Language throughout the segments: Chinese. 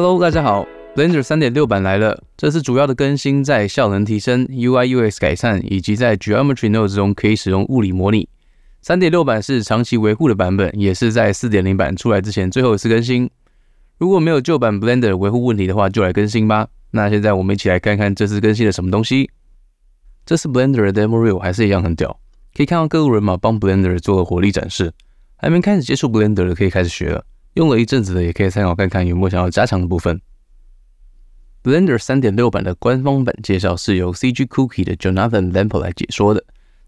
Hello，大家好，Blender 三点六版来了。这次主要的更新在效能提升、UI/UX 改善，以及在 Geometry Nodes 中可以使用物理模拟。三点六版是长期维护的版本，也是在四点零版出来之前最后一次更新。如果没有旧版 Blender 维护问题的话，就来更新吧。那现在我们一起来看看这次更新了什么东西。这次 Blender 的 Demo r e e l 还是一样很屌，可以看到各路人马帮 Blender 做了火力展示。还没开始接触 Blender 的可以开始学了。用了一阵子的，也可以参考看看有没有想要加强的部分。Blender 三点六版的官方版介绍是由 CG Cookie 的 Jonathan l a m p l e 来解说的，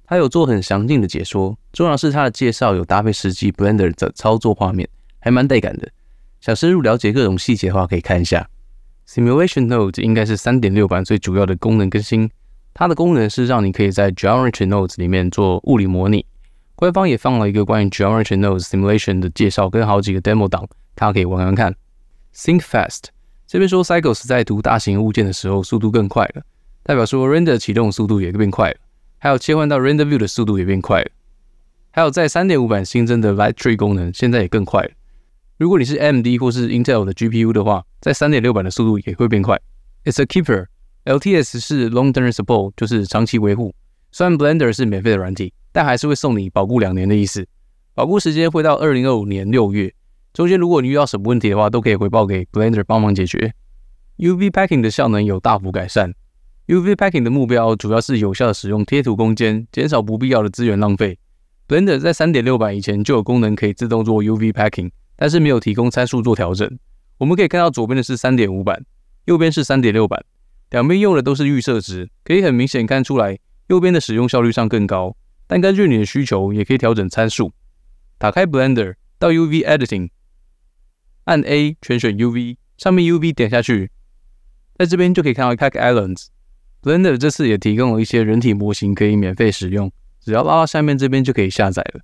他有做很详尽的解说，重要是他的介绍有搭配实际 Blender 的操作画面，还蛮带感的。想深入了解各种细节的话，可以看一下 Simulation n o d e 应该是三点六版最主要的功能更新，它的功能是让你可以在 Geometry Nodes 里面做物理模拟。官方也放了一个关于 Geometry Nodes Simulation 的介绍，跟好几个 demo 档，大家可以玩玩看。Think fast，这边说 cycles 在读大型物件的时候速度更快了，代表说 render 启动速度也变快了，还有切换到 render view 的速度也变快了，还有在3.5版新增的 Light Tree 功能，现在也更快了。如果你是 AMD 或是 Intel 的 GPU 的话，在3.6版的速度也会变快。It's a keeper，LTS 是 Long Term Support，就是长期维护。虽然 Blender 是免费的软体，但还是会送你保护两年的意思。保护时间会到二零二五年六月。中间如果你遇到什么问题的话，都可以回报给 Blender 帮忙解决。UV Packing 的效能有大幅改善。UV Packing 的目标主要是有效的使用贴图空间，减少不必要的资源浪费。Blender 在三点六版以前就有功能可以自动做 UV Packing，但是没有提供参数做调整。我们可以看到左边的是三点五版，右边是三点六版，两边用的都是预设值，可以很明显看出来。右边的使用效率上更高，但根据你的需求也可以调整参数。打开 Blender 到 UV Editing，按 A 全选 UV，上面 UV 点下去，在这边就可以看到 Pack Islands。Blender 这次也提供了一些人体模型可以免费使用，只要拉到下面这边就可以下载了。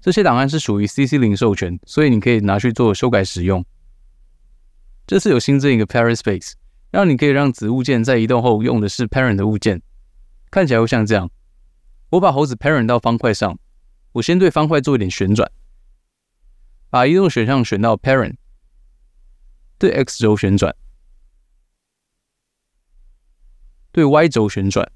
这些档案是属于 CC 零授权，所以你可以拿去做修改使用。这次有新增一个 Parent Space，让你可以让子物件在移动后用的是 Parent 的物件。看起来会像这样。我把猴子 parent 到方块上，我先对方块做一点旋转，把移动选项选到 parent，对 x 轴旋转，对 y 轴旋转，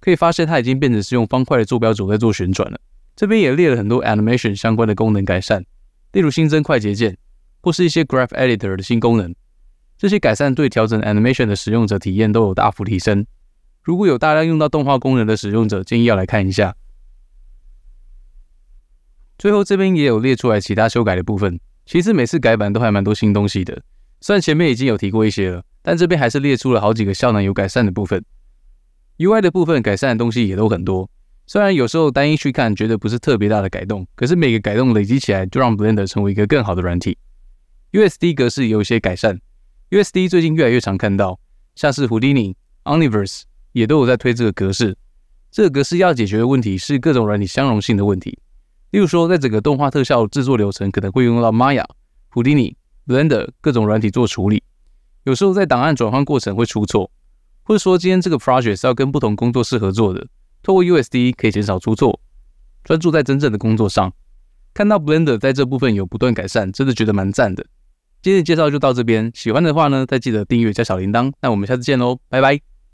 可以发现它已经变成是用方块的坐标轴在做旋转了。这边也列了很多 animation 相关的功能改善，例如新增快捷键，或是一些 graph editor 的新功能。这些改善对调整 animation 的使用者体验都有大幅提升。如果有大量用到动画功能的使用者，建议要来看一下。最后这边也有列出来其他修改的部分。其实每次改版都还蛮多新东西的，虽然前面已经有提过一些了，但这边还是列出了好几个效能有改善的部分。UI 的部分改善的东西也都很多。虽然有时候单一去看觉得不是特别大的改动，可是每个改动累积起来，就让 Blender 成为一个更好的软体。USD 格式有一些改善，USD 最近越来越常看到，像是 Houdini、Universe。也都有在推这个格式，这个格式要解决的问题是各种软体相容性的问题。例如说，在整个动画特效制作流程，可能会用到 Maya、u d ni、Blender 各种软体做处理，有时候在档案转换过程会出错，或者说今天这个 project 是要跟不同工作室合作的，透过 USD 可以减少出错，专注在真正的工作上。看到 Blender 在这部分有不断改善，真的觉得蛮赞的。今天的介绍就到这边，喜欢的话呢，再记得订阅加小铃铛。那我们下次见喽，拜拜。